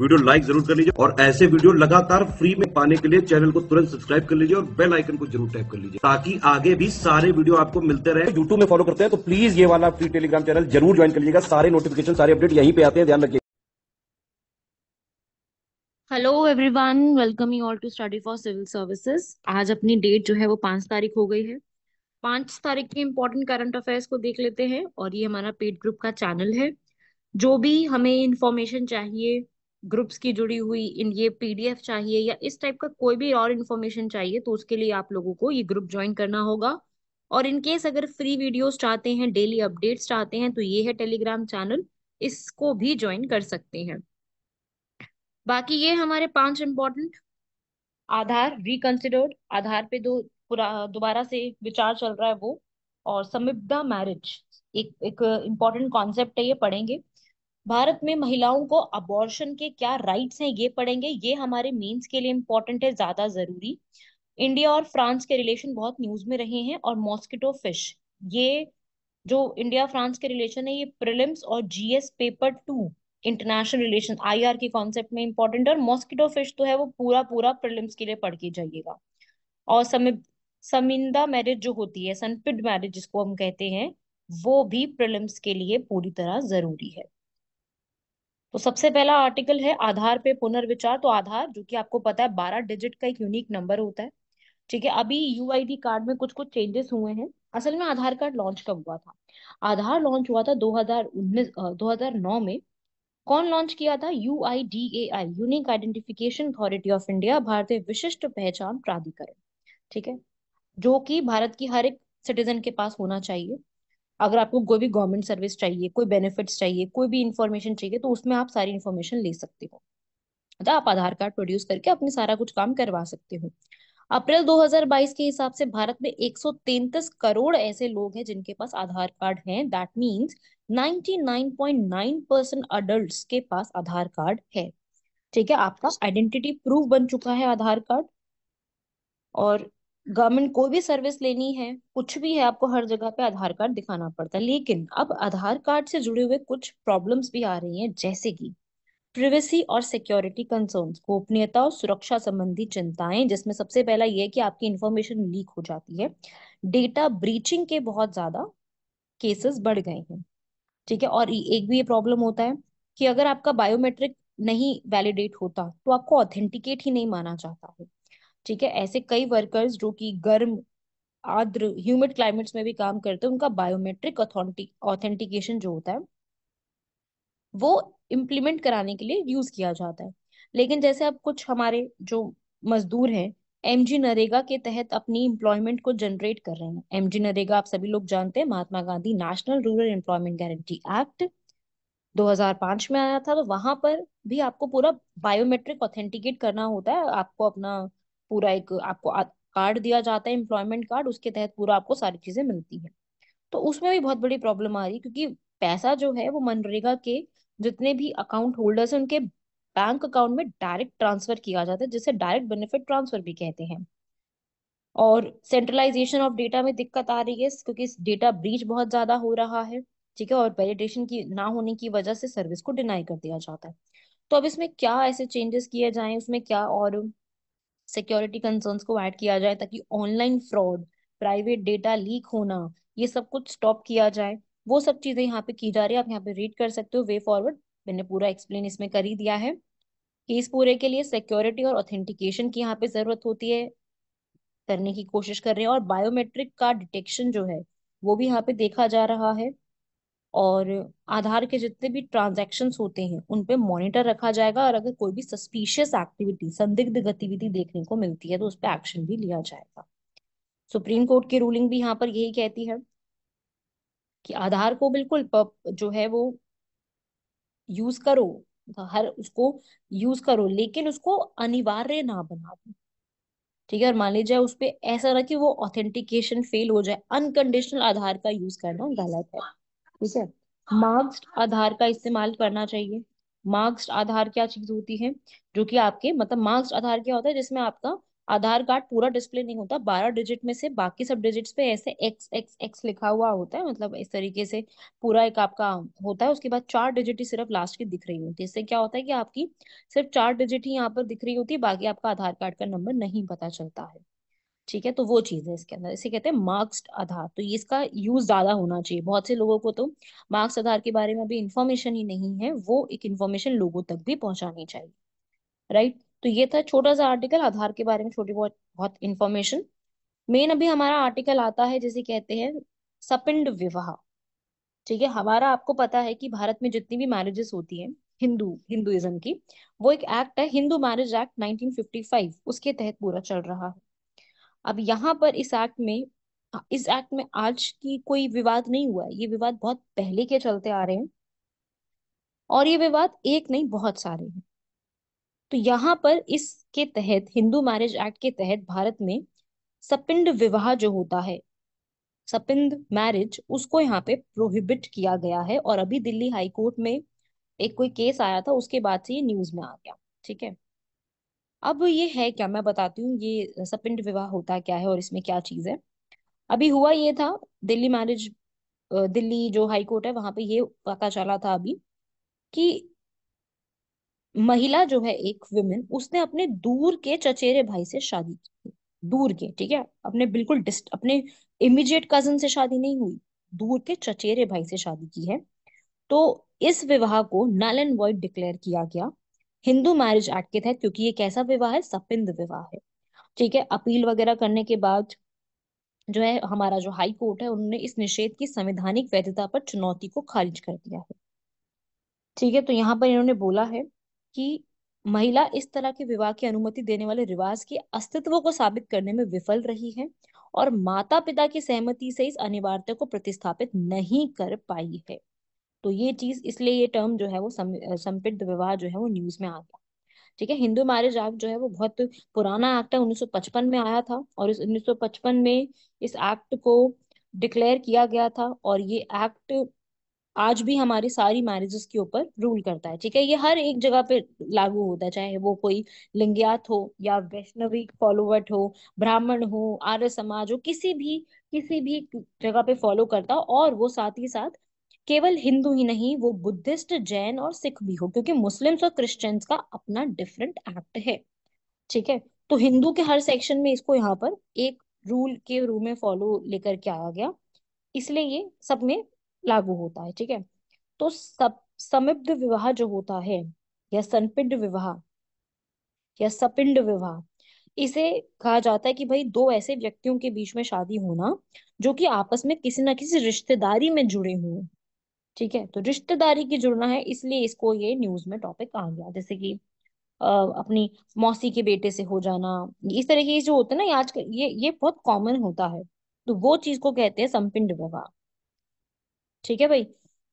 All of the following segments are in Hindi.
वीडियो लाइक जरूर कर लीजिए और ऐसे वीडियो लगातार फ्री में पाने के लिए चैनल को तुरंत सब्सक्राइब कर लीजिए और बेल आइकन को जरूर टैप कर लीजिए ताकि आगे भी सारे वीडियो आपको मिलते रहे यूट्यूब में फॉलो करते हैं तो प्लीज ये वाला फ्री टेलीग्राम चैनल जरूर ज्वाइन कर लीजिएगा सारे नोटिफिकेशन सारे अपडेट यहीं पे आते हैं ध्यान रखिए hello everyone welcome you all to study for civil services आज अपनी डेट जो है वो पांच तारीख हो गई है पांच तारीख के इम्पोर्टेंट करंट अफेयर्स को देख लेते हैं और ये हमारा पेड ग्रुप का चैनल है जो भी हमें इंफॉर्मेशन चाहिए ग्रुप्स की जुड़ी हुई इन ये पीडीएफ चाहिए या इस टाइप का कोई भी और इन्फॉर्मेशन चाहिए तो उसके लिए आप लोगों को ये ग्रुप ज्वाइन करना होगा और इन केस अगर फ्री वीडियोस चाहते हैं डेली अपडेट्स चाहते हैं तो ये है टेलीग्राम चैनल इसको भी ज्वाइन कर सकते हैं बाकी ये हमारे पांच इम्पोर्टेंट आधार रिकन्सिडर्ड आधार पे दो दोबारा से विचार चल रहा है वो और समिप मैरिज एक एक इम्पॉर्टेंट कॉन्सेप्ट है ये पढ़ेंगे भारत में महिलाओं को अबॉर्शन के क्या राइट्स हैं ये पढ़ेंगे ये हमारे मेंस के लिए इम्पोर्टेंट है ज्यादा जरूरी इंडिया और फ्रांस के रिलेशन बहुत न्यूज में रहे हैं और मॉस्किटो फिश ये जो इंडिया फ्रांस के रिलेशन है ये प्रिलिम्स और GS paper two international relation आर के कॉन्सेप्ट में इंपॉर्टेंट है और मॉस्किटो फिश तो है वो पूरा पूरा प्रिलिम्स के लिए पढ़ के जाइएगा और समि समिंदा मैरिज जो होती है सनपिड मैरिज जिसको हम कहते हैं वो भी प्रिलिम्स के लिए पूरी तरह जरूरी है तो सबसे पहला आर्टिकल है आधार पे पुनर्विचार तो आधार जो कि आपको पता है बारह डिजिट का एक यूनिक नंबर होता है ठीक है अभी यू कार्ड में कुछ कुछ चेंजेस हुए हैं असल में आधार कार्ड लॉन्च कब हुआ था आधार लॉन्च हुआ था 2019 2009 में कौन लॉन्च किया था U I D A I unique identification authority of India भारतीय विशिष्ट पहचान प्राधिकरण ठीक है जो कि भारत की हर एक सिटीजन के पास होना चाहिए अगर आपको कोई भी गवर्नमेंट सर्विस चाहिए कोई बेनिफिट्स चाहिए कोई भी इन्फॉर्मेशन चाहिए तो उसमें आप सारी इन्फॉर्मेशन ले सकते हो मतलब आप आधार कार्ड प्रोड्यूस करके अपने सारा कुछ काम करवा सकते हो अप्रैल 2022 के हिसाब से भारत में एक करोड़ ऐसे लोग हैं जिनके पास आधार कार्ड है that means ninety percent adult के पास आधार कार्ड है ठीक है आपका आइडेंटिटी प्रूफ बन चुका है आधार कार्ड और गवर्नमेंट कोई भी सर्विस लेनी है कुछ भी है आपको हर जगह पे आधार कार्ड दिखाना पड़ता है लेकिन अब आधार कार्ड से जुड़े हुए कुछ प्रॉब्लम्स भी आ रही हैं जैसे कि प्रिवेसी और सिक्योरिटी कंसर्न्स गोपनीयता और सुरक्षा संबंधी चिंताएं जिसमें सबसे पहला ये है कि आपकी इंफॉर्मेशन लीक हो जाती है डेटा ब्रीचिंग के बहुत ज्यादा केसेस बढ़ गए हैं ठीक है और एक भी ये प्रॉब्लम होता है कि अगर आपका बायोमेट्रिक नहीं वैलिडेट होता तो आपको ऑथेंटिकेट ही नहीं माना जाता है ठीक है ऐसे कई वर्कर्स जो कि गर्म आर्द्र ह्यूमिड क्लाइमेट्स में भी काम करते हैं उनका बायोमेट्रिक ऑथेंटिकेशन जो होता है वो इम्प्लीमेंट कराने के लिए यूज किया जाता है लेकिन जैसे अब कुछ हमारे जो मजदूर हैं एम जी नरेगा के तहत अपनी इम्प्लॉयमेंट को जनरेट कर रहे हैं एम जी नरेगा आप सभी लोग जानते हैं Mahatma Gandhi national rural employment guarantee act 2005 में आया था तो वहां पर भी आपको पूरा बायोमेट्रिक ऑथेंटिकेट करना होता है आपको अपना पूरा एक आपको कार्ड दिया जाता है एम्प्लॉयमेंट कार्ड उसके तहत पूरा आपको सारी चीजें मिलती है तो उसमें भी बहुत बड़ी प्रॉब्लम आ रही है क्योंकि पैसा जो है वो मनरेगा के जितने भी अकाउंट होल्डर्स हैं उनके बैंक अकाउंट में डायरेक्ट ट्रांसफर किया जाता है जिसे डायरेक्ट बेनिफिट ट्रांसफर भी कहते हैं और सेंट्रलाइजेशन ऑफ डेटा में दिक्कत आ रही है क्योंकि डेटा ब्रीच बहुत ज्यादा हो रहा है ठीक है और वेलिडेशन की ना होने की वजह से सर्विस को डिनाई कर दिया जाता है तो अब इसमें क्या ऐसे चेंजेस किए जाए उसमें क्या और सिक्योरिटी कंसर्न्स को ऐड किया जाए ताकि online fraud private data leak होना ये सब कुछ स्टॉप किया जाए वो सब चीजें यहाँ पे की जा रही है आप यहाँ पे रीड कर सकते हो वे फॉरवर्ड मैंने पूरा एक्सप्लेन इसमें कर ही दिया है केस पूरे के लिए सिक्योरिटी और ऑथेंटिकेशन की यहाँ पे जरूरत होती है करने की कोशिश कर रहे हैं और बायोमेट्रिक का डिटेक्शन जो है वो भी यहाँ पे देखा जा रहा है और आधार के जितने भी ट्रांजैक्शंस होते हैं उन पे मॉनिटर रखा जाएगा और अगर कोई भी सस्पिशियस एक्टिविटी संदिग्ध गतिविधि देखने को मिलती है तो उस पर एक्शन भी लिया जाएगा सुप्रीम कोर्ट की रूलिंग भी यहाँ पर यही कहती है कि आधार को बिल्कुल जो है वो यूज करो हर उसको यूज करो लेकिन उसको अनिवार्य ना बना दो ठीक है और मान लीजिए उस पर ऐसा ना कि वो ऑथेंटिकेशन फेल हो जाए अनकंडीशनल आधार का यूज करना गलत है ठीक है मार्क्स हाँ। आधार का इस्तेमाल करना चाहिए मार्क्स आधार क्या चीज होती है जो कि आपके मतलब मार्क्स आधार क्या होता है जिसमें आपका आधार कार्ड पूरा डिस्प्ले नहीं होता बारह डिजिट में से बाकी सब डिजिट्स पे ऐसे एक्स एक्स एक्स लिखा हुआ होता है मतलब इस तरीके से पूरा एक आपका होता है उसके बाद चार डिजिट ही सिर्फ लास्ट की दिख रही होती है इससे क्या होता है कि आपकी सिर्फ चार डिजिट ही यहाँ पर दिख रही होती है बाकी आपका आधार कार्ड का नंबर नहीं पता चलता है ठीक है तो वो चीज है इसके अंदर इसे कहते हैं मार्क्स आधार तो ये इसका यूज ज्यादा होना चाहिए बहुत से लोगों को तो मार्क्स आधार के बारे में अभी इन्फॉर्मेशन ही नहीं है वो एक इन्फॉर्मेशन लोगों तक भी पहुंचानी चाहिए राइट तो ये था छोटा सा आर्टिकल आधार के बारे में छोटी बहुत बहुत इन्फॉर्मेशन मेन अभी हमारा आर्टिकल आता है जिसे कहते हैं सपिंड विवाह ठीक है हमारा आपको पता है कि भारत में जितनी भी मैरिजेस होती है हिंदू हिंदुइज्म की वो एक एक्ट है हिंदू मैरिज एक्ट 1955 उसके तहत पूरा चल रहा है अब यहाँ पर इस एक्ट में इस एक्ट में आज की कोई विवाद नहीं हुआ है ये विवाद बहुत पहले के चलते आ रहे हैं और ये विवाद एक नहीं बहुत सारे हैं तो यहाँ पर इसके तहत हिंदू मैरिज एक्ट के तहत भारत में सपिंड विवाह जो होता है सपिंद मैरिज उसको यहाँ पे प्रोहिबिट किया गया है और अभी दिल्ली हाई कोर्ट में एक कोई केस आया था उसके बाद से ये न्यूज में आ गया ठीक है अब ये है क्या मैं बताती हूँ ये सपिंड विवाह होता क्या है और इसमें क्या चीज है अभी हुआ ये था दिल्ली मैरिज दिल्ली जो हाई कोर्ट है वहां पे ये पता चला था अभी कि महिला जो है एक विमेन उसने अपने दूर के चचेरे भाई से शादी की दूर के ठीक है अपने बिल्कुल डिस्ट अपने इमीडिएट कजन से शादी नहीं हुई दूर के चचेरे भाई से शादी की है तो इस विवाह को नल एंड वॉइड डिक्लेयर किया गया हिंदू मैरिज एक्ट के तहत क्योंकि ये कैसा विवाह है सपिंद विवाह है ठीक है अपील वगैरह करने के बाद जो है हमारा जो हाई कोर्ट है उन्होंने इस निषेध की संवैधानिक वैधता पर चुनौती को खारिज कर दिया है ठीक है तो यहाँ पर इन्होंने बोला है कि महिला इस तरह के विवाह की अनुमति देने वाले रिवाज के अस्तित्व को साबित करने में विफल रही है और माता पिता की सहमति से इस अनिवार्यता को प्रतिस्थापित नहीं कर पाई है तो ये चीज इसलिए ये टर्म जो है वो सम, विवाह जो है वो न्यूज में आ गया ठीक है हिंदू मैरिज एक्ट जो है वो बहुत पुराना एक्ट है 1955 में आया था और इस 1955 में इस एक्ट को डिक्लेयर किया गया था और ये एक्ट आज भी हमारी सारी मैरिजेस के ऊपर रूल करता है ठीक है ये हर एक जगह पे लागू होता है चाहे वो कोई लिंग्यात हो या वैष्णवी फॉलोवर्ट हो ब्राह्मण हो आर्य समाज हो किसी भी किसी भी जगह पे फॉलो करता और वो साथ ही साथ केवल हिंदू ही नहीं वो बुद्धिस्ट जैन और सिख भी हो क्योंकि मुस्लिम्स और क्रिश्चियंस का अपना डिफरेंट एक्ट है ठीक है तो हिंदू के हर सेक्शन में इसको यहाँ पर एक रूल के रूम में फॉलो लेकर के आया गया इसलिए ये सब में लागू होता है ठीक है तो सब समिप्ध विवाह जो होता है या संपिंड विवाह या सपिंड विवाह इसे कहा जाता है कि भाई दो ऐसे व्यक्तियों के बीच में शादी होना जो कि आपस में किसी ना किसी रिश्तेदारी में जुड़े हुए ठीक है तो रिश्तेदारी की जुड़ना है इसलिए इसको ये न्यूज में टॉपिक आ गया जैसे कि अपनी मौसी के बेटे से हो जाना इस तरह के जो होते हैं ना आजकल ये ये बहुत कॉमन होता है तो वो चीज को कहते हैं संपिंड विवाह ठीक है भाई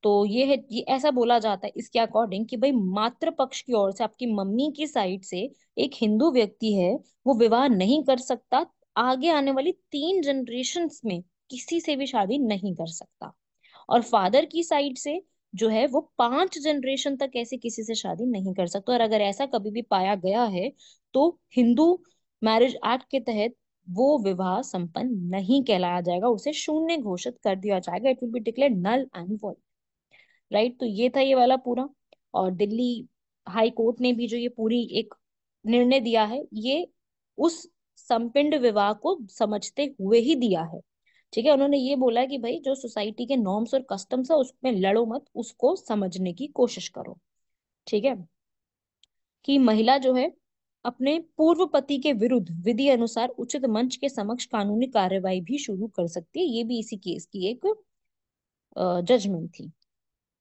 तो ये है ये ऐसा बोला जाता है इसके अकॉर्डिंग कि भाई मातृ पक्ष की ओर से आपकी मम्मी की साइड से एक हिंदू व्यक्ति है वो विवाह नहीं कर सकता आगे आने वाली तीन जनरेशन में किसी से भी शादी नहीं कर सकता और फादर की साइड से जो है वो पांच जनरेशन तक ऐसे किसी से शादी नहीं कर सकते और अगर ऐसा कभी भी पाया गया है तो हिंदू मैरिज एक्ट के तहत वो विवाह संपन्न नहीं कहलाया जाएगा उसे शून्य घोषित कर दिया जाएगा it will be declare null and void right तो ये था ये वाला पूरा और दिल्ली हाई कोर्ट ने भी जो ये पूरी एक निर्णय दिया है ये उस संपिंड विवाह को समझते हुए ही दिया है ठीक है उन्होंने ये बोला कि भाई जो सोसाइटी के नॉर्म्स और कस्टम्स है उसमें लड़ो मत उसको समझने की कोशिश करो ठीक है कि महिला जो है अपने पूर्व पति के विरुद्ध विधि अनुसार उचित मंच के समक्ष कानूनी कार्रवाई भी शुरू कर सकती है ये भी इसी केस की एक जजमेंट थी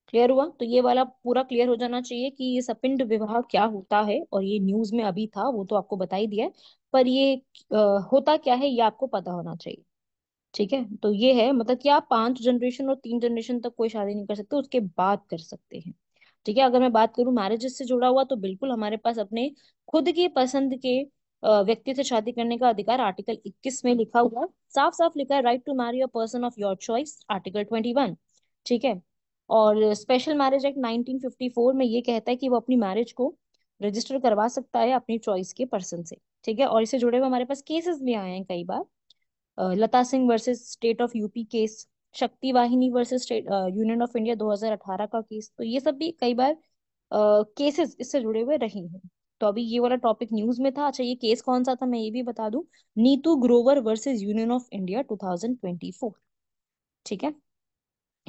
क्लियर हुआ तो ये वाला पूरा क्लियर हो जाना चाहिए कि ये सपिंड विवाह क्या होता है और ये न्यूज में अभी था वो तो आपको बता ही दिया है पर ये आ, होता क्या है ये आपको पता होना चाहिए ठीक है तो ये है मतलब कि आप पांच जनरेशन और तीन जनरेशन तक कोई शादी नहीं कर सकते उसके बाद कर सकते हैं ठीक है अगर मैं बात करूं मैरिजेस से जुड़ा हुआ तो बिल्कुल हमारे पास अपने खुद की पसंद के व्यक्ति से शादी करने का अधिकार आर्टिकल 21 में लिखा हुआ साफ साफ लिखा है right to marry a person of your choice article 21 ठीक है और स्पेशल मैरिज एक्ट 1954 में ये कहता है कि वो अपनी मैरिज को रजिस्टर करवा सकता है अपनी चॉइस के पर्सन से ठीक है और इससे जुड़े हुए हमारे पास केसेस भी आए हैं कई बार Lata Singh versus state of UP case Shakti Vahini versus state union of India 2018 का केस तो ये सब भी कई बार केसेस इससे जुड़े हुए रहे हैं तो अभी ये वाला टॉपिक न्यूज में था अच्छा ये केस कौन सा था मैं ये भी बता दू Neetu Grover versus union of India 2024 ठीक है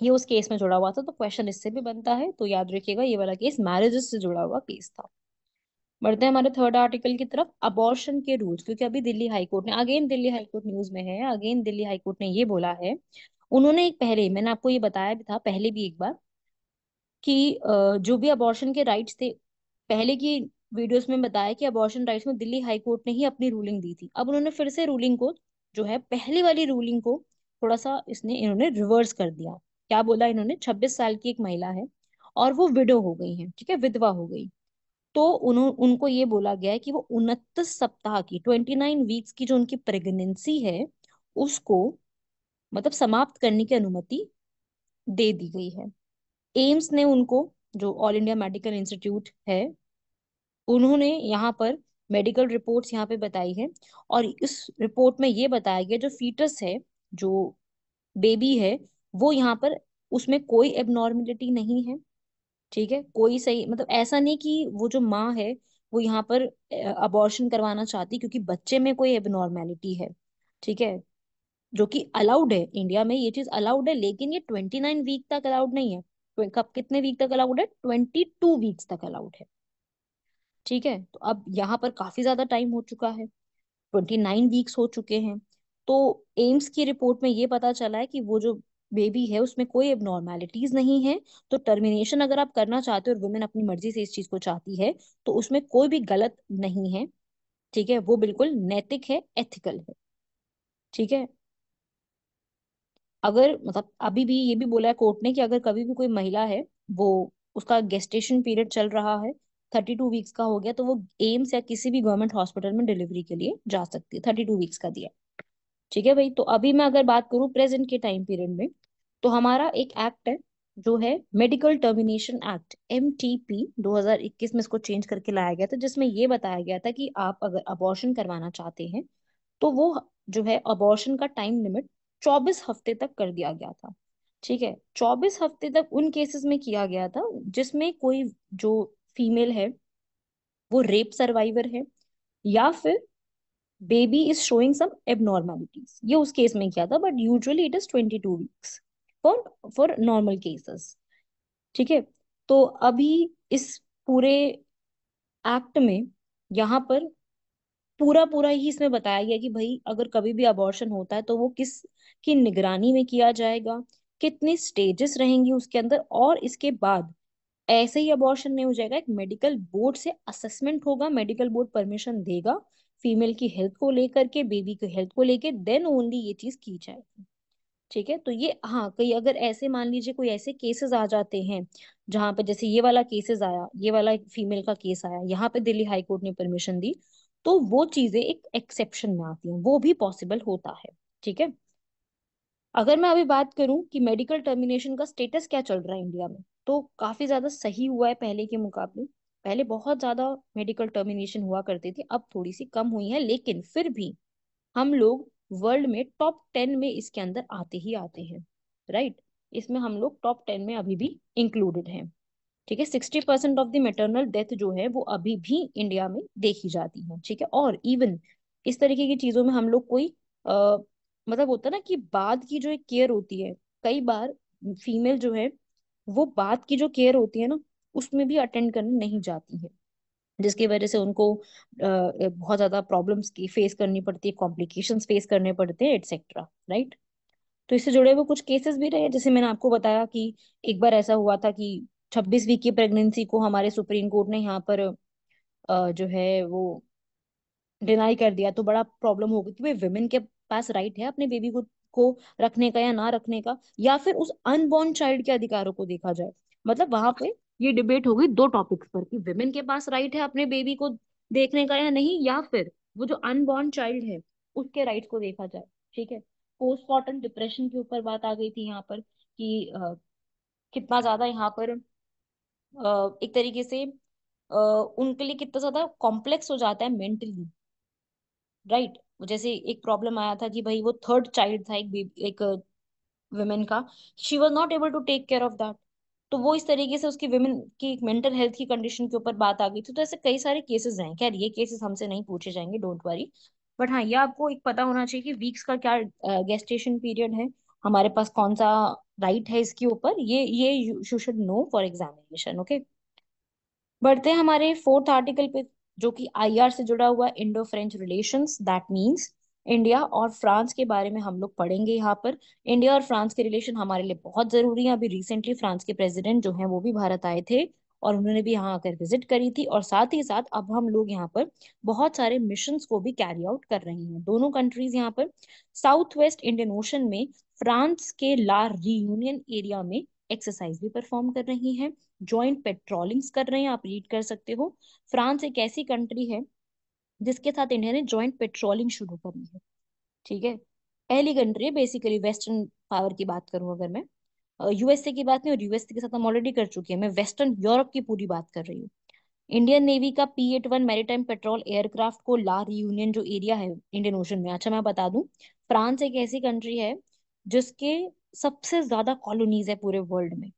ये उस केस में जुड़ा हुआ था तो क्वेश्चन इससे भी बनता है तो याद रखिएगा ये वाला केस मैरिजेस से जुड़ा हुआ केस था बढ़ते हैं हमारे थर्ड आर्टिकल की तरफ अबॉर्शन के रूल्स क्योंकि अभी दिल्ली हाईकोर्ट ने अगेन दिल्ली हाईकोर्ट न्यूज में है अगेन दिल्ली हाईकोर्ट ने ये बोला है उन्होंने एक पहले मैंने आपको ये बताया भी था पहले भी एक बार कि जो भी अबॉर्शन के राइट्स थे पहले की वीडियोस में बताया कि अबॉर्शन राइट्स में दिल्ली हाईकोर्ट ने ही अपनी रूलिंग दी थी अब उन्होंने फिर से रूलिंग को जो है पहली वाली रूलिंग को थोड़ा सा इसने इन्होंने रिवर्स कर दिया क्या बोला इन्होंने छब्बीस साल की एक महिला है और वो विडो हो गई है ठीक है विधवा हो गई तो उनको ये बोला गया है कि वो उनतीस सप्ताह की ट्वेंटी नाइन वीक्स की जो उनकी प्रेगनेंसी है उसको मतलब समाप्त करने की अनुमति दे दी गई है एम्स ने उनको जो ऑल इंडिया मेडिकल इंस्टीट्यूट है उन्होंने यहाँ पर मेडिकल रिपोर्ट्स यहाँ पे बताई है और इस रिपोर्ट में ये बताया गया जो फीटस है जो बेबी है वो यहाँ पर उसमें कोई एबनॉर्मेलिटी नहीं है ठीक है कोई सही मतलब ऐसा नहीं कि वो जो माँ है वो यहाँ पर अबॉर्शन करवाना चाहती क्योंकि बच्चे में कोई एबनॉर्मेलिटी है ठीक है जो कि अलाउड है इंडिया में ये चीज अलाउड है लेकिन ये ट्वेंटी नाइन वीक तक अलाउड नहीं है कब कितने वीक तक अलाउड है ट्वेंटी टू वीक्स तक अलाउड है ठीक है तो अब यहाँ पर काफी ज्यादा टाइम हो चुका है ट्वेंटी नाइन वीक्स हो चुके हैं तो एम्स की रिपोर्ट में ये पता चला है कि वो जो बेबी है उसमें कोई एबनॉर्मेलिटीज नहीं है तो टर्मिनेशन अगर आप करना चाहते हो और वुमेन अपनी मर्जी से इस चीज को चाहती है तो उसमें कोई भी गलत नहीं है ठीक है वो बिल्कुल नैतिक है एथिकल है ठीक है अगर मतलब अभी भी ये भी बोला है कोर्ट ने कि अगर कभी भी कोई महिला है वो उसका गेस्टेशन पीरियड चल रहा है थर्टी टू वीक्स का हो गया तो वो एम्स या किसी भी गवर्नमेंट हॉस्पिटल में डिलीवरी के लिए जा सकती है थर्टी टू वीक्स का दिया ठीक है भाई तो अभी मैं अगर बात करूँ प्रेजेंट के टाइम पीरियड में तो हमारा एक एक्ट है जो है medical termination act M T P में इसको चेंज करके लाया गया था जिसमें ये बताया गया था कि आप अगर अबॉर्शन करवाना चाहते हैं तो वो जो है अबॉर्शन का टाइम लिमिट 24 हफ्ते तक कर दिया गया था ठीक है 24 हफ्ते तक उन केसेस में किया गया था जिसमें कोई जो फीमेल है वो रेप सर्वाइवर है या फिर baby is showing some abnormalities ये उस केस में किया था but usually it is twenty two weeks for for normal cases ठीक है तो अभी इस पूरे एक्ट में यहाँ पर पूरा पूरा ही इसमें बताया गया कि भाई अगर कभी भी अबॉर्शन होता है तो वो किस की निगरानी में किया जाएगा कितने स्टेजेस रहेंगी उसके अंदर और इसके बाद ऐसे ही अबॉर्शन नहीं हो जाएगा एक मेडिकल बोर्ड से असेसमेंट होगा मेडिकल बोर्ड परमिशन देगा फीमेल की हेल्थ को लेकर के बेबी की हेल्थ को लेकर देन ओनली ये चीज की जाएगी ठीक है तो ये हाँ कई अगर ऐसे मान लीजिए कोई ऐसे केसेस आ जाते हैं जहां पर जैसे ये वाला केसेस आया ये वाला फीमेल का केस आया यहाँ पे दिल्ली हाई कोर्ट ने परमिशन दी तो वो चीजें एक एक्सेप्शन में आती हैं वो भी पॉसिबल होता है ठीक है अगर मैं अभी बात करूं कि मेडिकल टर्मिनेशन का स्टेटस क्या चल रहा है इंडिया में तो काफी ज्यादा सही हुआ है पहले के मुकाबले पहले बहुत ज्यादा मेडिकल टर्मिनेशन हुआ करती थी अब थोड़ी सी कम हुई है लेकिन फिर भी हम लोग वर्ल्ड में टॉप टेन में इसके अंदर आते ही आते हैं राइट इसमें हम लोग टॉप टेन में अभी भी इंक्लूडेड हैं ठीक है sixty percent of the maternal death जो है वो अभी भी इंडिया में देखी जाती है ठीक है और इवन इस तरीके की चीजों में हम लोग कोई आ, मतलब होता है ना कि बाद की जो एक केयर होती है कई बार फीमेल जो है वो बाद की जो केयर होती है ना उसमें भी अटेंड करने नहीं जाती है जिसकी वजह से उनको बहुत ज़्यादा प्रॉब्लम्स की फेस करनी पड़ती है कॉम्प्लिकेशंस फेस करने पड़ते हैं एटसेट्रा राइट तो इससे जुड़े हुए कुछ केसेस भी रहे जैसे मैंने आपको बताया कि एक बार ऐसा हुआ था कि छब्बीस वीक की प्रेगनेंसी को हमारे सुप्रीम कोर्ट ने यहाँ पर जो है वो डिनाई कर दिया तो बड़ा प्रॉब्लम हो गई कि भाई वेमेन के पास राइट है अपने बेबी को को रखने का या ना रखने का या फिर उस अनबॉर्न चाइल्ड के अधिकारों को देखा जाए मतलब वहां पे ये डिबेट हो गई दो टॉपिक्स पर कि विमेन के पास राइट है अपने बेबी को देखने का या नहीं या फिर वो जो अनबॉर्न चाइल्ड है उसके राइट को देखा जाए ठीक है पोस्टमार्टम डिप्रेशन के ऊपर बात आ गई थी यहाँ पर कि आ, कितना ज्यादा यहाँ पर आ, एक तरीके से आ, उनके लिए कितना ज्यादा कॉम्प्लेक्स हो जाता है मेंटली राइट जैसे एक प्रॉब्लम आया था कि भाई वो थर्ड चाइल्ड था एक एक वुमेन का she was not able to take care of that तो वो इस तरीके से उसकी वुमेन की मेंटल हेल्थ की कंडीशन के ऊपर बात आ गई थी तो ऐसे कई सारे केसेस हैं खैर ये केसेस हमसे नहीं पूछे जाएंगे डोंट वरी बट हाँ ये आपको एक पता होना चाहिए कि वीक्स का क्या गेस्टेशन पीरियड है हमारे पास कौन सा राइट है इसके ऊपर ये ये you should know for examination okay बढ़ते हैं हमारे फोर्थ आर्टिकल पे जो कि आईआर से जुड़ा हुआ Indo French relations that means India और फ्रांस के बारे में हम लोग पढ़ेंगे यहाँ पर इंडिया और फ्रांस के रिलेशन हमारे लिए बहुत जरूरी है अभी रिसेंटली फ्रांस के प्रेसिडेंट जो है वो भी भारत आए थे और उन्होंने भी यहाँ आकर विजिट करी थी और साथ ही साथ अब हम लोग यहाँ पर बहुत सारे मिशन को भी कैरी आउट कर रहे हैं दोनों कंट्रीज यहाँ पर साउथ वेस्ट इंडियन ओशन में फ्रांस के ला रियूनियन एरिया में एक्सरसाइज भी परफॉर्म कर रही है ज्वाइंट पेट्रोलिंग्स कर रहे हैं आप रीड कर सकते हो फ्रांस एक ऐसी कंट्री है जिसके साथ इंडिया ने ज्वाइंट पेट्रोलिंग शुरू करी है ठीक है पहली कंट्री है बेसिकली वेस्टर्न पावर की बात करूँ अगर मैं यूएसए की बात नहीं और यूएसए के साथ हम ऑलरेडी कर चुके हैं मैं वेस्टर्न यूरोप की पूरी बात कर रही हूँ इंडियन नेवी का P eight one maritime patrol aircraft को ला रियूनियन जो एरिया है इंडियन ओशन में अच्छा मैं बता दूं फ्रांस एक ऐसी कंट्री है जिसके सबसे ज्यादा कॉलोनीज है पूरे वर्ल्ड में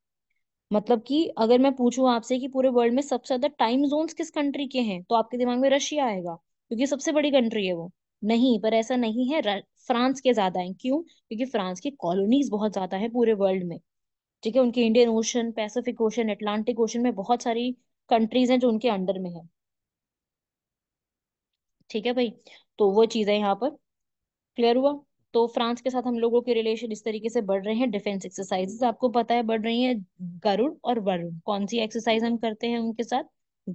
मतलब कि अगर मैं पूछूं आपसे कि पूरे वर्ल्ड में सबसे ज्यादा टाइम जोन किस कंट्री के हैं तो आपके दिमाग में रशिया आएगा क्योंकि सबसे बड़ी कंट्री है वो नहीं पर ऐसा नहीं है फ्रांस के ज्यादा है क्यों क्योंकि फ्रांस की कॉलोनीज बहुत ज्यादा है पूरे वर्ल्ड में ठीक है उनके Indian Ocean Pacific Ocean Atlantic Ocean में बहुत सारी कंट्रीज हैं जो उनके अंडर में है ठीक है भाई तो वो चीज है यहाँ पर क्लियर हुआ तो फ्रांस के साथ हम लोगों के रिलेशन इस तरीके से बढ़ रहे हैं डिफेंस एक्सरसाइजेस आपको पता है बढ़ रही है गरुड़ और वरुण कौन सी एक्सरसाइज हम करते हैं उनके साथ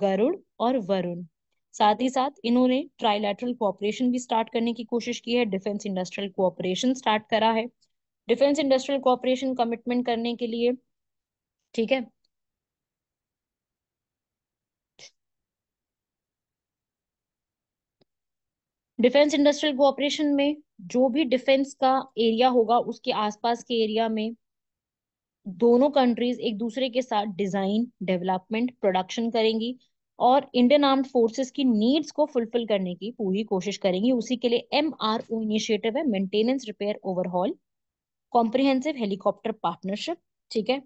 गरुड़ और वरुण साथ ही साथ इन्होंने ट्राइलेटरल कोऑपरेशन भी स्टार्ट करने की कोशिश की है डिफेंस इंडस्ट्रियल कोऑपरेशन स्टार्ट करा है डिफेंस इंडस्ट्रियल कोऑपरेशन कमिटमेंट करने के लिए ठीक है डिफेंस इंडस्ट्रियल कोऑपरेशन में जो भी डिफेंस का एरिया होगा उसके आसपास के एरिया में दोनों कंट्रीज एक दूसरे के साथ डिजाइन डेवलपमेंट प्रोडक्शन करेंगी और इंडियन आर्म्ड फोर्सेस की नीड्स को फुलफिल करने की पूरी कोशिश करेंगी उसी के लिए एम आर ओ इनिशियटिव है maintenance repair overhaul comprehensive helicopter partnership ठीक है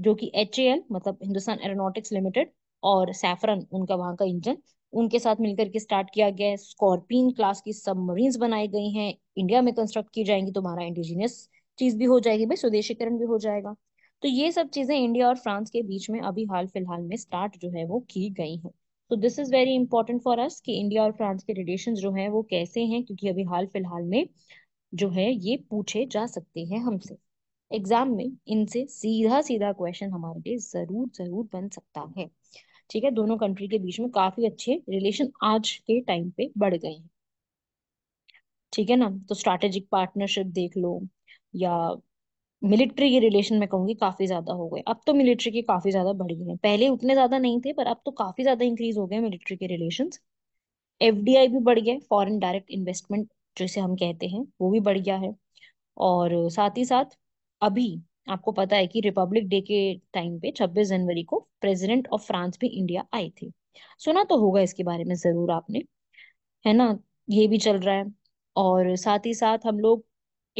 जो कि एच मतलब हिंदुस्तान एरोनॉटिक्स लिमिटेड और सैफरन उनका वहां का इंजन उनके साथ मिलकर के स्टार्ट किया गया है स्कॉर्पिन क्लास की मरीन्स बनाई गई हैं इंडिया में कंस्ट्रक्ट की जाएंगी तो हमारा इंडिजिनियस चीज भी हो जाएगी भाई स्वदेशीकरण भी हो जाएगा तो ये सब चीजें इंडिया और फ्रांस के बीच में अभी हाल फिलहाल में स्टार्ट जो है वो की गई हैं तो this is very important for us कि इंडिया और फ्रांस के रिलेशन जो है वो कैसे हैं क्योंकि अभी हाल फिलहाल में जो है ये पूछे जा सकते हैं हमसे एग्जाम में इनसे सीधा सीधा क्वेश्चन हमारे लिए जरूर जरूर बन सकता है ठीक है दोनों कंट्री के बीच में काफी अच्छे रिलेशन आज के टाइम पे बढ़ गए हैं ठीक है ना तो स्ट्रैटेजिक पार्टनरशिप देख लो या मिलिट्री के रिलेशन में कहूंगी काफी ज्यादा हो गए अब तो मिलिट्री के काफी ज्यादा बढ़ गए हैं पहले उतने ज्यादा नहीं थे पर अब तो काफी ज्यादा इंक्रीज हो गए मिलिट्री के रिलेशन एफडीआई भी बढ़ गया फॉरेन डायरेक्ट इन्वेस्टमेंट जिसे हम कहते हैं वो भी बढ़ गया है और साथ ही साथ अभी आपको पता है कि रिपब्लिक डे के टाइम पे 26 जनवरी को प्रेसिडेंट ऑफ फ्रांस भी इंडिया आए थे सुना तो होगा इसके बारे में जरूर आपने है ना ये भी चल रहा है और साथ ही साथ हम लोग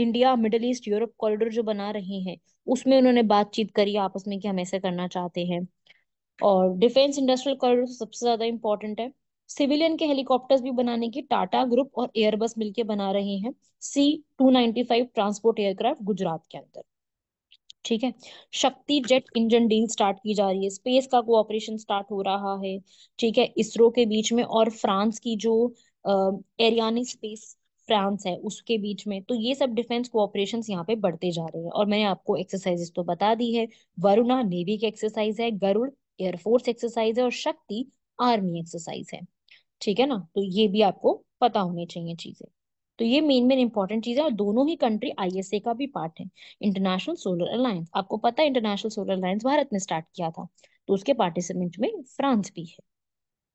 India Middle East Europe corridor जो बना रहे हैं उसमें उन्होंने बातचीत करी आपस में कि हम ऐसे करना चाहते हैं और डिफेंस इंडस्ट्रियल कॉरिडोर सबसे ज्यादा इंपॉर्टेंट है सिविलियन के हेलीकॉप्टर्स भी बनाने की टाटा ग्रुप और एयरबस मिलकर बना रहे हैं C two transport aircraft Gujarat के अंदर ठीक है शक्ति जेट इंजन डील स्टार्ट की जा रही है स्पेस का कोऑपरेशन स्टार्ट हो रहा है ठीक है इसरो के बीच में और फ्रांस की जो एरियानी स्पेस फ्रांस है उसके बीच में तो ये सब डिफेंस कोऑपरेशंस यहाँ पे बढ़ते जा रहे हैं और मैंने आपको एक्सरसाइजेस तो बता दी है वरुणा नेवी की एक्सरसाइज है गरुड़ एयरफोर्स एक्सरसाइज है और शक्ति आर्मी एक्सरसाइज है ठीक है ना तो ये भी आपको पता होने चाहिए चीजें तो ये मेन मेन इंपॉर्टेंट चीज है और दोनों ही कंट्री आईएसए का भी पार्ट है इंटरनेशनल सोलर अलायंस आपको पता है इंटरनेशनल सोलर अलायंस भारत ने स्टार्ट किया था तो उसके पार्टिसिपेंट में फ्रांस भी है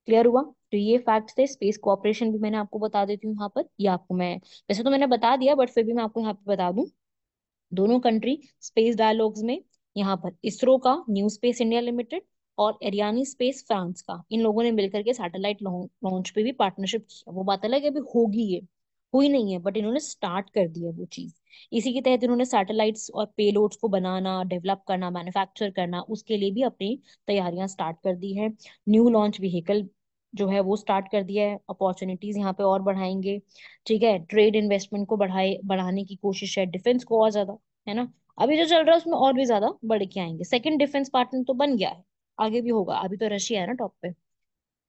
क्लियर हुआ तो ये फैक्ट थे स्पेस कोऑपरेशन भी मैंने आपको बता देती हूँ यहाँ पर ये आपको मैं वैसे तो मैंने बता दिया बट फिर भी मैं आपको यहाँ पे बता दूँ दोनों कंट्री स्पेस डायलॉग्स में यहाँ पर इसरो का न्यू स्पेस इंडिया लिमिटेड और एरियानी स्पेस फ्रांस का इन लोगों ने मिलकर के सैटेलाइट लॉन्च पे भी पार्टनरशिप किया वो बात अलग है अभी होगी ये हुई नहीं है बट इन्होंने स्टार्ट कर दिया है वो चीज इसी के तहत इन्होंने सैटेलाइट्स और पेलोड्स को बनाना डेवलप करना मैन्युफैक्चर करना उसके लिए भी अपनी तैयारियां स्टार्ट कर दी है न्यू लॉन्च व्हीकल जो है वो स्टार्ट कर दिया है अपॉर्चुनिटीज यहाँ पे और बढ़ाएंगे ठीक है ट्रेड इन्वेस्टमेंट को बढ़ाए बढ़ाने की कोशिश है डिफेंस को और ज्यादा है ना अभी जो चल रहा है उसमें और भी ज्यादा बढ़ के आएंगे सेकंड डिफेंस पार्टनर तो बन गया है आगे भी होगा अभी तो रशिया है ना टॉप पे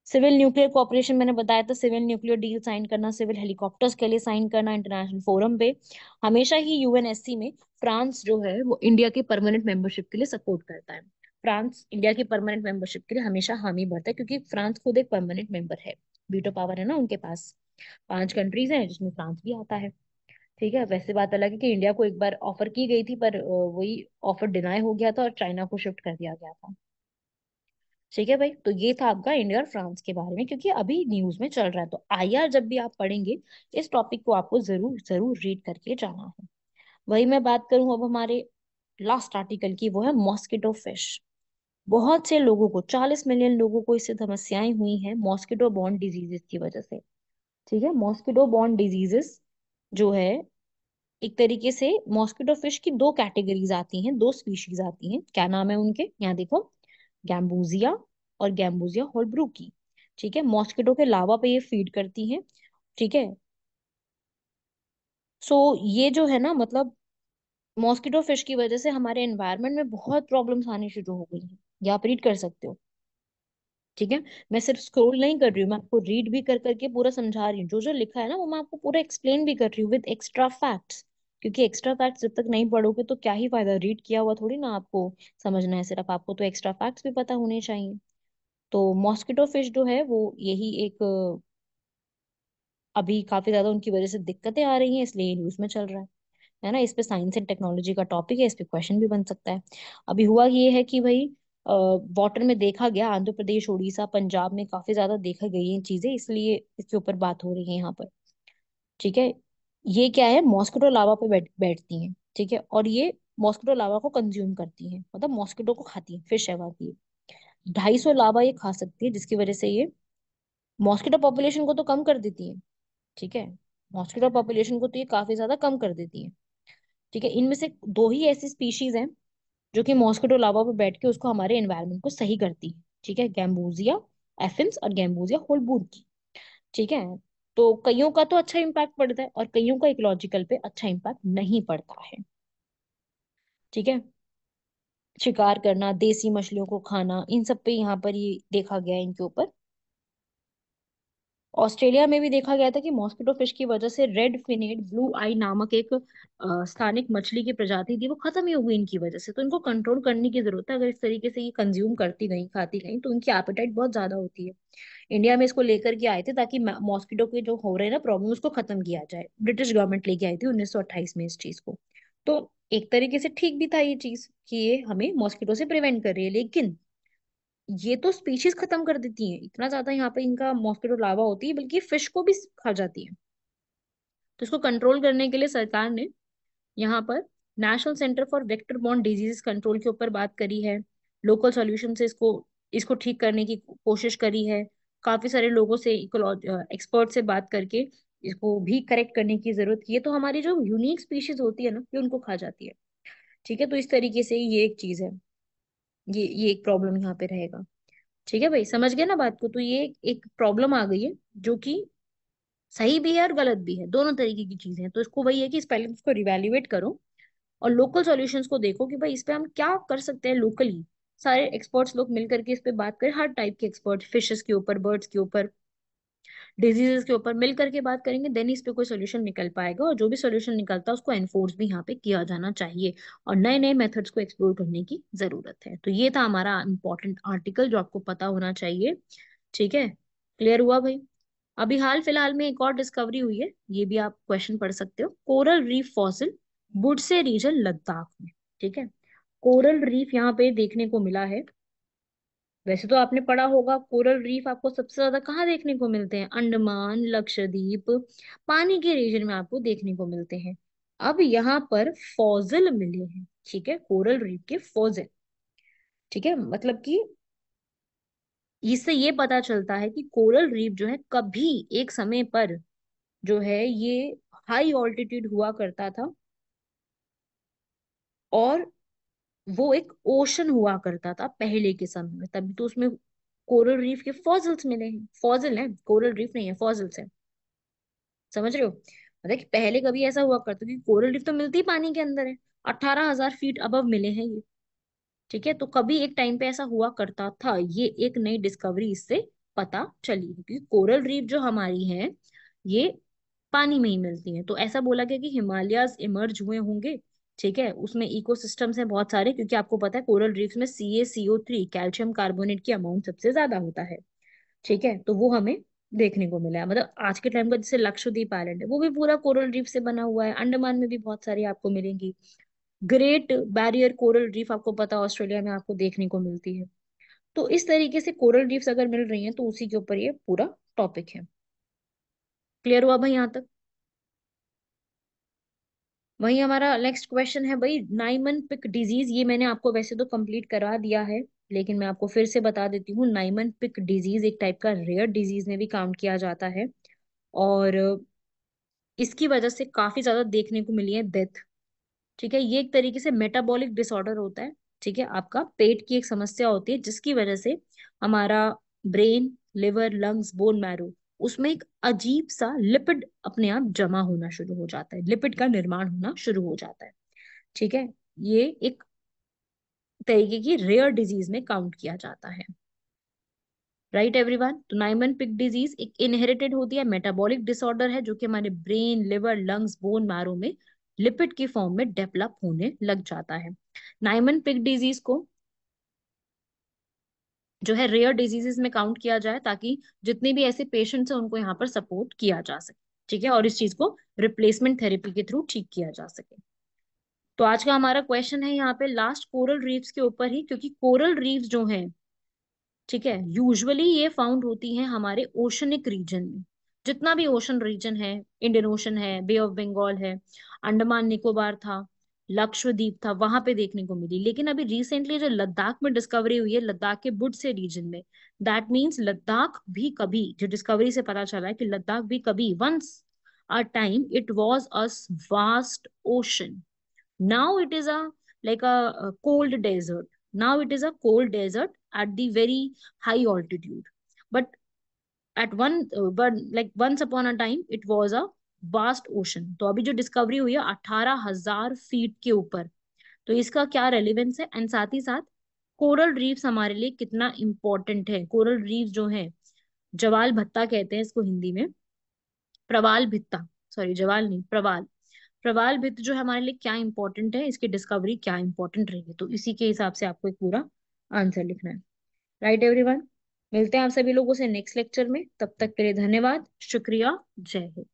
सिविल न्यूक्लियर कॉपरेशन मैंने बताया था सिविल न्यूक्लियर डील साइन करना सिविल हेलीकॉप्टर्स के लिए साइन करना इंटरनेशनल फोरम पे हमेशा ही यूएनएससी में फ्रांस जो है वो इंडिया के परमानेंट मेंबरशिप के लिए सपोर्ट करता है फ्रांस इंडिया की परमानेंट मेंबरशिप के लिए हमेशा हामी भरता है क्योंकि फ्रांस खुद एक परमानेंट मेंबर है बीटो पावर है ना उनके पास पांच कंट्रीज हैं जिसमें फ्रांस भी आता है ठीक है वैसे बात अलग है कि इंडिया को एक बार ऑफर की गई थी पर वही ऑफर डिनाई हो गया था और चाइना को शिफ्ट कर दिया गया था ठीक है भाई तो ये था आपका इंडिया और फ्रांस के बारे में क्योंकि अभी न्यूज में चल रहा है तो आईआर जब भी आप पढ़ेंगे इस टॉपिक को आपको जरूर जरूर रीड करके जाना है वही मैं बात करूं अब हमारे लास्ट आर्टिकल की वो है मॉस्किटो फिश बहुत से लोगों को 40 मिलियन लोगों को इससे समस्याएं हुई हैं मॉस्किटो बॉर्न डिजीजेस की वजह से ठीक है मॉस्किटो बॉर्न डिजीजेस जो है एक तरीके से मॉस्किटो फिश की दो कैटेगरीज आती हैं दो स्पीशीज आती हैं क्या नाम है उनके यहाँ देखो गैम्बूजिया और गैम्बूजिया होल्ब्रूकी ठीक है मॉस्किटो के लावा पे ये फीड करती हैं ठीक है सो so, ये जो है ना मतलब मॉस्किटो फिश की वजह से हमारे एनवायरनमेंट में बहुत प्रॉब्लम्स आने शुरू हो गई है या आप रीड कर सकते हो ठीक है मैं सिर्फ स्क्रोल नहीं कर रही हूँ मैं आपको रीड भी कर करके पूरा समझा रही हूँ जो जो लिखा है ना वो मैं आपको पूरा एक्सप्लेन भी कर रही हूँ विद एक्स्ट्रा फैक्ट्स क्योंकि एक्स्ट्रा फैक्ट्स जब तक नहीं पढ़ोगे तो क्या ही फायदा रीड किया हुआ थोड़ी ना आपको समझना है सिर्फ आपको तो एक्स्ट्रा फैक्ट्स भी पता होने चाहिए तो मॉस्किटो फिश जो है वो यही एक अभी काफी ज्यादा उनकी वजह से दिक्कतें आ रही हैं इसलिए न्यूज में चल रहा है है ना इस पे साइंस एंड टेक्नोलॉजी का टॉपिक है इस पे क्वेश्चन भी बन सकता है अभी हुआ ये है कि भाई वाटर में देखा गया आंध्र प्रदेश उड़ीसा पंजाब में काफी ज्यादा देखा गई है चीजें इसलिए इसके ऊपर बात हो रही है यहाँ पर ठीक है ये क्या है मॉस्किटो लावा पे बैठ बैठती हैं ठीक है और ये मॉस्किटो लावा को कंज्यूम करती हैं मतलब मॉस्किटो को खाती हैं फिश है ढाई सौ लावा ये खा सकती है जिसकी वजह से ये मॉस्किटो पॉपुलेशन को तो कम कर देती है ठीक है मॉस्किटो पॉपुलेशन को तो ये काफी ज्यादा कम कर देती है ठीक है इनमें से दो ही ऐसी स्पीशीज हैं जो कि मॉस्किटो लावा पर बैठ के उसको हमारे एनवायरमेंट को सही करती है ठीक है गैम्बूजिया एफिम्स और गैम्बूजिया होलबूर की ठीक है तो कईयों का तो अच्छा इम्पैक्ट पड़ता है और कईयों का इकोलॉजिकल पे अच्छा इम्पैक्ट नहीं पड़ता है ठीक है शिकार करना देसी मछलियों को खाना इन सब पे यहाँ पर ये देखा गया है इनके ऊपर ऑस्ट्रेलिया में भी देखा गया था कि मॉस्किटो फिश की वजह से रेड फिनेट ब्लू आई नामक एक स्थानिक मछली की प्रजाति थी वो खत्म ही हो गई इनकी वजह से तो इनको कंट्रोल करने की जरूरत है अगर इस तरीके से ये कंज्यूम करती गई खाती गई तो इनकी एपेटाइट बहुत ज्यादा होती है इंडिया में इसको लेकर के आए थे ताकि मॉस्किटो के जो हो रहे हैं ना प्रॉब्लम उसको खत्म किया जाए ब्रिटिश गवर्नमेंट लेके आई थी उन्नीस में इस चीज को तो एक तरीके से ठीक भी था ये चीज कि ये हमें मॉस्किटो से प्रिवेंट कर रही है लेकिन ये तो स्पीशीज खत्म कर देती है इतना ज्यादा यहाँ पे इनका मॉस्किटो लावा होती है बल्कि फिश को भी खा जाती है तो इसको कंट्रोल करने के लिए सरकार ने यहाँ पर नेशनल सेंटर फॉर वेक्टर बॉन्ड डिजीजेस कंट्रोल के ऊपर बात करी है लोकल सॉल्यूशन से इसको इसको ठीक करने की कोशिश करी है काफी सारे लोगों से एक्सपर्ट से बात करके इसको भी करेक्ट करने की जरूरत की है तो हमारी जो यूनिक स्पीशीज होती है ना ये उनको खा जाती है ठीक है तो इस तरीके से ये एक चीज है ये ये एक प्रॉब्लम यहाँ पे रहेगा ठीक है भाई समझ गया ना बात को तो ये एक प्रॉब्लम आ गई है जो कि सही भी है और गलत भी है दोनों तरीके की चीजें हैं तो इसको वही है कि इस पहले रिवेल्युएट करो और लोकल सोल्यूशन को देखो कि भाई इस पे हम क्या कर सकते हैं लोकली सारे एक्सपर्ट्स लोग मिलकर के इस पे बात करें हर टाइप के एक्सपर्ट फिशेस के ऊपर बर्ड्स के ऊपर डिजीजेस के ऊपर मिल करके बात करेंगे देन इस पे कोई सोल्यूशन निकल पाएगा और जो भी सोल्यूशन निकलता है उसको एनफोर्स भी यहाँ पे किया जाना चाहिए और नए नए मेथड्स को एक्सप्लोर करने की जरूरत है तो ये था हमारा इंपॉर्टेंट आर्टिकल जो आपको पता होना चाहिए ठीक है क्लियर हुआ भाई अभी हाल फिलहाल में एक और डिस्कवरी हुई है ये भी आप क्वेश्चन पढ़ सकते हो कोरल रीफ फॉसिल से रीजन लद्दाख में ठीक है कोरल रीफ यहाँ पे देखने को मिला है वैसे तो आपने पढ़ा होगा कोरल रीफ आपको सबसे ज्यादा कहाँ देखने को मिलते हैं अंडमान लक्षद्वीप पानी के रीजन में आपको देखने को मिलते हैं अब यहाँ पर फॉजल मिले हैं ठीक है कोरल रीफ के फॉजल ठीक है मतलब कि इससे ये पता चलता है कि कोरल रीफ जो है कभी एक समय पर जो है ये हाई ऑल्टीट्यूड हुआ करता था और वो एक ओशन हुआ करता था पहले के समय में तभी तो उसमें कोरल रीफ के फॉजल्स मिले हैं फॉजल है कोरल रीफ नहीं है फॉजल्स है समझ रहे हो मतलब कि पहले कभी ऐसा हुआ करता कि कोरल रीफ तो मिलती ही पानी के अंदर है अठारह हजार फीट अबव मिले हैं ये ठीक है तो कभी एक टाइम पे ऐसा हुआ करता था ये एक नई डिस्कवरी इससे पता चली है क्योंकि कोरल रीफ जो हमारी है ये पानी में ही मिलती है तो ऐसा बोला गया कि हिमालयाज इमर्ज हुए होंगे ठीक है उसमें इको सिस्टम है बहुत सारे क्योंकि आपको पता है कोरल रीफ्स में C A CO three calcium carbonate की अमाउंट सबसे ज्यादा होता है ठीक है तो वो हमें देखने को मिला है मतलब आज के टाइम का जैसे लक्षद्वीप आइलैंड है वो भी पूरा कोरल रीफ से बना हुआ है अंडमान में भी बहुत सारी आपको मिलेंगी ग्रेट बैरियर कोरल रीफ आपको पता ऑस्ट्रेलिया में आपको देखने को मिलती है तो इस तरीके से कोरल रीफ्स अगर मिल रही हैं तो उसी के ऊपर ये पूरा टॉपिक है क्लियर हुआ भाई यहाँ तक वही हमारा नेक्स्ट क्वेश्चन है भाई नाइमन पिक डिजीज ये मैंने आपको वैसे तो कंप्लीट करवा दिया है लेकिन मैं आपको फिर से बता देती हूँ नाइमन पिक डिजीज एक टाइप का रेयर डिजीज में भी काउंट किया जाता है और इसकी वजह से काफी ज्यादा देखने को मिली है डेथ ठीक है ये एक तरीके से मेटाबॉलिक डिसऑर्डर होता है ठीक है आपका पेट की एक समस्या होती है जिसकी वजह से हमारा brain liver lungs bone marrow उसमें एक अजीब सा लिपिड अपने आप जमा होना शुरू हो जाता है लिपिड का निर्माण होना शुरू हो जाता है ठीक है ये एक तरीके की रेयर डिजीज में काउंट किया जाता है राइट एवरीवन तो नाइमन पिक डिजीज एक इनहेरिटेड होती है मेटाबॉलिक डिसऑर्डर है जो कि हमारे brain liver lungs bone marrow में लिपिड के फॉर्म में डेवलप होने लग जाता है नाइमन पिक डिजीज को जो है रेयर डिजीजेस में काउंट किया जाए ताकि जितने भी ऐसे पेशेंट्स हैं उनको यहाँ पर सपोर्ट किया जा सके ठीक है और इस चीज को रिप्लेसमेंट थेरेपी के थ्रू ठीक किया जा सके तो आज का हमारा क्वेश्चन है यहाँ पे लास्ट कोरल रीव्स के ऊपर ही क्योंकि कोरल रीव्स जो है ठीक है यूजुअली ये फाउंड होती है हमारे ओशनिक रीजन में जितना भी ओशन रीजन है इंडियन ओशन है बे ऑफ बंगाल है अंडमान निकोबार था लक्षद्वीप था वहां पे देखने को मिली लेकिन अभी रिसेंटली जो लद्दाख में डिस्कवरी हुई है लद्दाख के बुट से रीजन में दैट मीन्स लद्दाख भी कभी जो डिस्कवरी से पता चला है कि लद्दाख भी कभी once a time it was a vast ocean now it is a like a cold desert now it is a cold desert at the very high altitude but at one but like once upon a time it was a vast ocean तो अभी जो डिस्कवरी हुई है अठारह हजार फीट के ऊपर तो इसका क्या रेलिवेंस है एंड साथ ही साथ कोरल रीफ हमारे लिए कितना इम्पोर्टेंट है कोरल रीफ जो है जवाल भत्ता कहते हैं इसको हिंदी में प्रवाल भित्ता सॉरी जवाल नहीं प्रवाल प्रवाल भित्त जो है हमारे लिए क्या इंपॉर्टेंट है इसकी डिस्कवरी क्या इंपॉर्टेंट रही है तो इसी के हिसाब से आपको एक पूरा आंसर लिखना है राइट एवरीवन मिलते हैं आप सभी लोगों से नेक्स्ट लेक्चर में तब तक के लिए धन्यवाद शुक्रिया जय हिंद